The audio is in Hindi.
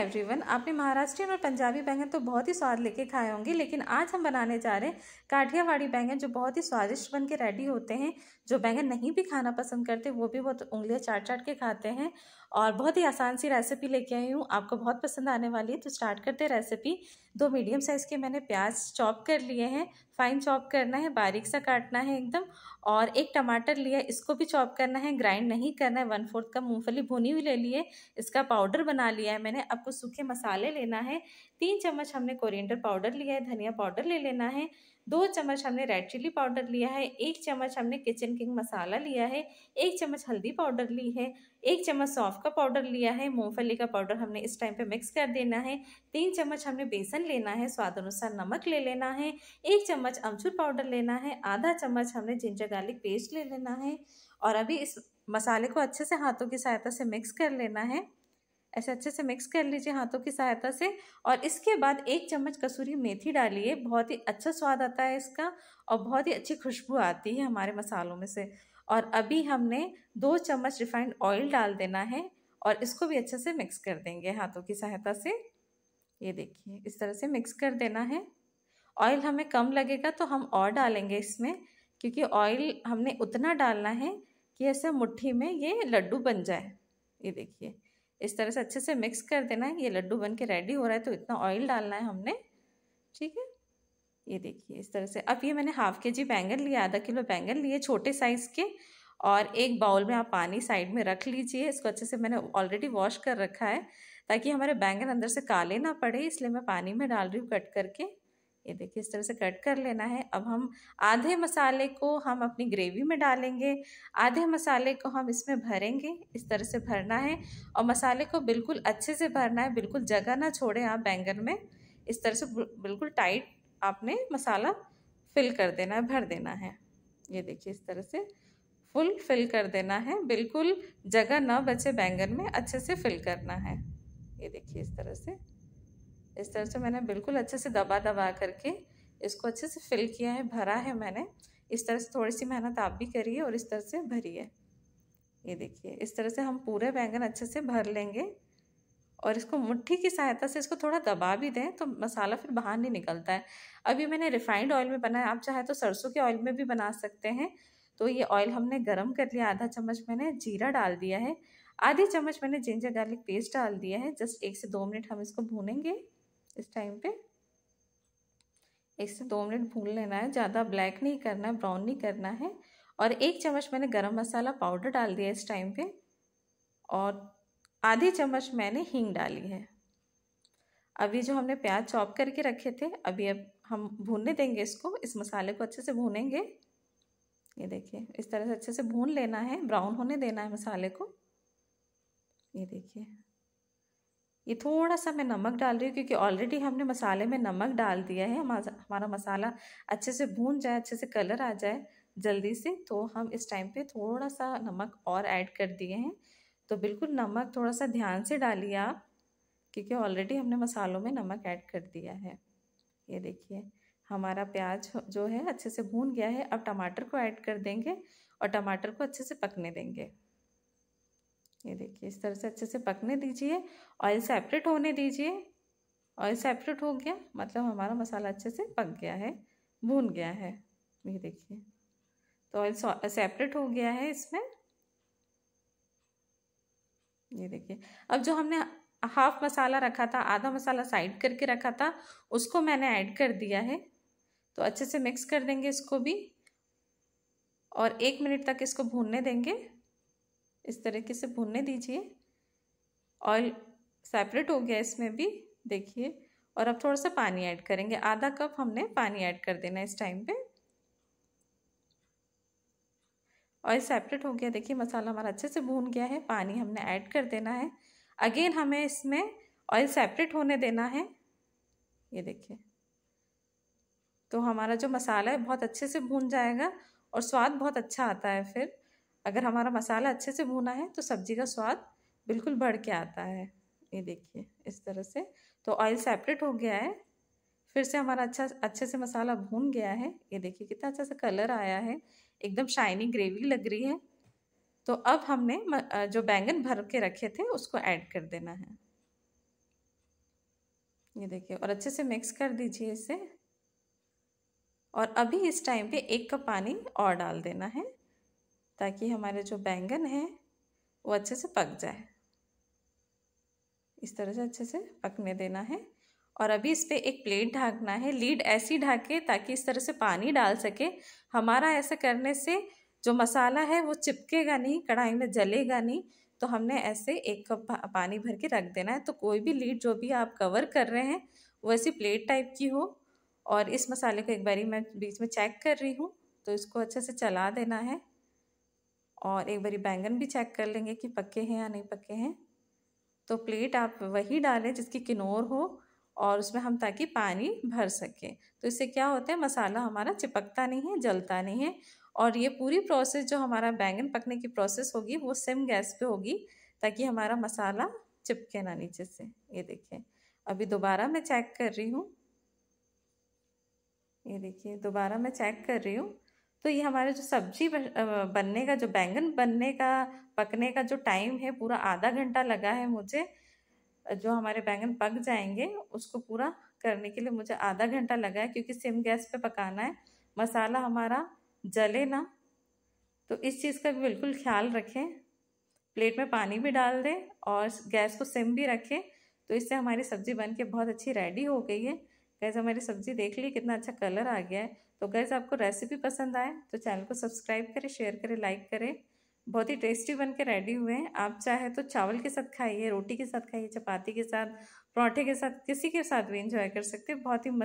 एवरीवन आपने महाराष्ट्रियन और पंजाबी बैंगन तो बहुत ही स्वाद लेके खाए होंगे लेकिन आज हम बनाने जा रहे हैं काठियावाड़ी बैंगन जो बहुत ही स्वादिष्ट बन के रेडी होते हैं जो बैंगन नहीं भी खाना पसंद करते वो भी बहुत उंगलियाँ चाट चाट के खाते हैं और बहुत ही आसान सी रेसिपी लेके आई हूँ आपको बहुत पसंद आने वाली है तो स्टार्ट करते हैं रेसिपी दो मीडियम साइज़ के मैंने प्याज चॉप कर लिए हैं फाइन चॉप करना है बारीक सा काटना है एकदम और एक टमाटर लिया इसको भी चॉप करना है ग्राइंड नहीं करना है वन फोर्थ का मूंगफली भुनी हुई ले ली है इसका पाउडर बना लिया है मैंने आपको सूखे मसाले लेना है तीन चम्मच हमने कोरिएंडर पाउडर लिया है धनिया पाउडर ले लेना है दो चम्मच हमने रेड चिल्ली पाउडर लिया है एक चम्मच हमने किचन किंग मसाला लिया है एक चम्मच हल्दी पाउडर ली है एक चम्मच सौंफ का पाउडर लिया है मूंगफली का पाउडर हमने इस टाइम पे मिक्स कर देना है तीन चम्मच हमने बेसन लेना है स्वाद अनुसार नमक ले लेना है एक चम्मच अमचूर पाउडर लेना है आधा चम्मच हमने जिंजर गार्लिक पेस्ट ले लेना है और अभी इस मसाले को अच्छे से हाथों की सहायता से मिक्स कर लेना है ऐसे अच्छे से मिक्स कर लीजिए हाथों की सहायता से और इसके बाद एक चम्मच कसूरी मेथी डालिए बहुत ही अच्छा स्वाद आता है इसका और बहुत ही अच्छी खुशबू आती है हमारे मसालों में से और अभी हमने दो चम्मच रिफाइंड ऑयल डाल देना है और इसको भी अच्छे से मिक्स कर देंगे हाथों की सहायता से ये देखिए इस तरह से मिक्स कर देना है ऑयल हमें कम लगेगा तो हम और डालेंगे इसमें क्योंकि ऑयल हमने उतना डालना है कि ऐसे मुट्ठी में ये लड्डू बन जाए ये देखिए इस तरह से अच्छे से मिक्स कर देना है ये लड्डू बन के रेडी हो रहा है तो इतना ऑयल डालना है हमने ठीक है ये देखिए इस तरह से अब ये मैंने हाफ के जी बैंगन लिया आधा किलो बैंगन लिए छोटे साइज़ के और एक बाउल में आप पानी साइड में रख लीजिए इसको अच्छे से मैंने ऑलरेडी वॉश कर रखा है ताकि हमारे बैंगन अंदर से काले ना पड़े इसलिए मैं पानी में डाल रही हूँ कट करके ये देखिए इस तरह से कट कर लेना है अब हम आधे मसाले को हम अपनी ग्रेवी में डालेंगे आधे मसाले को हम इसमें भरेंगे इस तरह से भरना है और मसाले को बिल्कुल अच्छे से भरना है बिल्कुल जगह ना छोड़ें आप बैंगन में इस तरह से बिल्कुल टाइट आपने मसाला फिल कर देना है भर देना है ये देखिए इस तरह से फुल फिल कर देना है बिल्कुल जगह ना बचे बैंगन में अच्छे से फिल करना है ये देखिए इस तरह से इस तरह से मैंने बिल्कुल अच्छे से दबा दबा करके इसको अच्छे से फिल किया है भरा है मैंने इस तरह से थोड़ी सी मेहनत आप भी करिए और इस तरह से भरिए ये देखिए इस तरह से हम पूरे बैंगन अच्छे से भर लेंगे और इसको मुट्ठी की सहायता से इसको थोड़ा दबा भी दें तो मसाला फिर बाहर नहीं निकलता है अभी मैंने रिफाइंड ऑयल में बनाया आप चाहे तो सरसों के ऑयल में भी बना सकते हैं तो ये ऑयल हमने गरम कर लिया आधा चम्मच मैंने जीरा डाल दिया है आधी चम्मच मैंने जिंजर गार्लिक पेस्ट डाल दिया है जस्ट एक से दो मिनट हम इसको भूनेंगे इस टाइम पे एक से दो मिनट भून लेना है ज़्यादा ब्लैक नहीं करना है ब्राउन नहीं करना है और एक चम्मच मैंने गरम मसाला पाउडर डाल दिया इस टाइम पे और आधी चम्मच मैंने हींग डाली है अभी जो हमने प्याज चॉप करके रखे थे अभी अब हम भूनने देंगे इसको इस मसाले को अच्छे से भूनेंगे ये देखिए इस तरह से अच्छे से भून लेना है ब्राउन होने देना है मसाले को ये देखिए ये थोड़ा सा मैं नमक डाल रही हूँ क्योंकि ऑलरेडी हमने मसाले में नमक डाल दिया है हमारा मसाला अच्छे से भून जाए अच्छे से कलर आ जाए जल्दी से तो हम इस टाइम पे थोड़ा सा नमक और ऐड कर दिए हैं तो बिल्कुल नमक थोड़ा सा ध्यान से डालिए आप क्योंकि ऑलरेडी हमने मसालों में नमक ऐड कर दिया है ये देखिए हमारा प्याज जो है अच्छे से भून गया है अब टमाटर को ऐड कर देंगे और टमाटर को अच्छे से पकने देंगे ये देखिए इस तरह से अच्छे से पकने दीजिए ऑयल सेपरेट होने दीजिए ऑयल सेपरेट हो गया मतलब हमारा मसाला अच्छे से पक गया है भून गया है ये देखिए तो ऑयल सेपरेट हो गया है इसमें ये देखिए अब जो हमने हाफ मसाला रखा था आधा मसाला साइड करके रखा था उसको मैंने ऐड कर दिया है तो अच्छे से मिक्स कर देंगे इसको भी और एक मिनट तक इसको भूनने देंगे इस तरीके से भुनने दीजिए ऑयल सेपरेट हो गया इसमें भी देखिए और अब थोड़ा सा पानी ऐड करेंगे आधा कप हमने पानी ऐड कर देना इस टाइम पे ऑयल सेपरेट हो गया देखिए मसाला हमारा अच्छे से भून गया है पानी हमने ऐड कर देना है अगेन हमें इसमें ऑयल सेपरेट होने देना है ये देखिए तो हमारा जो मसाला है बहुत अच्छे से भून जाएगा और स्वाद बहुत अच्छा आता है फिर अगर हमारा मसाला अच्छे से भुना है तो सब्ज़ी का स्वाद बिल्कुल बढ़ के आता है ये देखिए इस तरह से तो ऑयल सेपरेट हो गया है फिर से हमारा अच्छा अच्छे से मसाला भून गया है ये देखिए कितना अच्छा सा कलर आया है एकदम शाइनी ग्रेवी लग रही है तो अब हमने जो बैंगन भर के रखे थे उसको ऐड कर देना है ये देखिए और अच्छे से मिक्स कर दीजिए इसे और अभी इस टाइम पे एक कप पानी और डाल देना है ताकि हमारे जो बैंगन है वो अच्छे से पक जाए इस तरह से अच्छे से पकने देना है और अभी इस पर एक प्लेट ढाकना है लीड ऐसी ढाके ताकि इस तरह से पानी डाल सके हमारा ऐसा करने से जो मसाला है वो चिपकेगा नहीं कढ़ाई में जलेगा नहीं तो हमने ऐसे एक कप पानी भर के रख देना है तो कोई भी लीड जो भी आप कवर कर रहे हैं वो ऐसी प्लेट टाइप की हो और इस मसाले को एक बारी मैं बीच में चेक कर रही हूँ तो इसको अच्छे से चला देना है और एक बारी बैंगन भी चेक कर लेंगे कि पके हैं या नहीं पके हैं तो प्लेट आप वही डालें जिसकी किनोर हो और उसमें हम ताकि पानी भर सकें तो इससे क्या होता है मसाला हमारा चिपकता नहीं है जलता नहीं है और ये पूरी प्रोसेस जो हमारा बैंगन पकने की प्रोसेस होगी वो सिम गैस पे होगी ताकि हमारा मसाला चिपके ना नीचे से ये देखिए अभी दोबारा मैं चेक कर रही हूँ ये देखिए दोबारा मैं चेक कर रही हूँ तो ये हमारा जो सब्जी बनने का जो बैंगन बनने का पकने का जो टाइम है पूरा आधा घंटा लगा है मुझे जो हमारे बैंगन पक जाएंगे उसको पूरा करने के लिए मुझे आधा घंटा लगा है क्योंकि सिम गैस पे पकाना है मसाला हमारा जले ना तो इस चीज़ का भी बिल्कुल ख्याल रखें प्लेट में पानी भी डाल दें और गैस को सिम भी रखें तो इससे हमारी सब्ज़ी बन के बहुत अच्छी रेडी हो गई है गैस हमारी सब्ज़ी देख ली कितना अच्छा कलर आ गया है तो गैस आपको रेसिपी पसंद आए तो चैनल को सब्सक्राइब करें शेयर करें लाइक करें बहुत ही टेस्टी बन के रेडी हुए हैं आप चाहे तो चावल के साथ खाइए रोटी के साथ खाइए चपाती के साथ पराठे के साथ किसी के साथ भी इंजॉय कर सकते हैं बहुत ही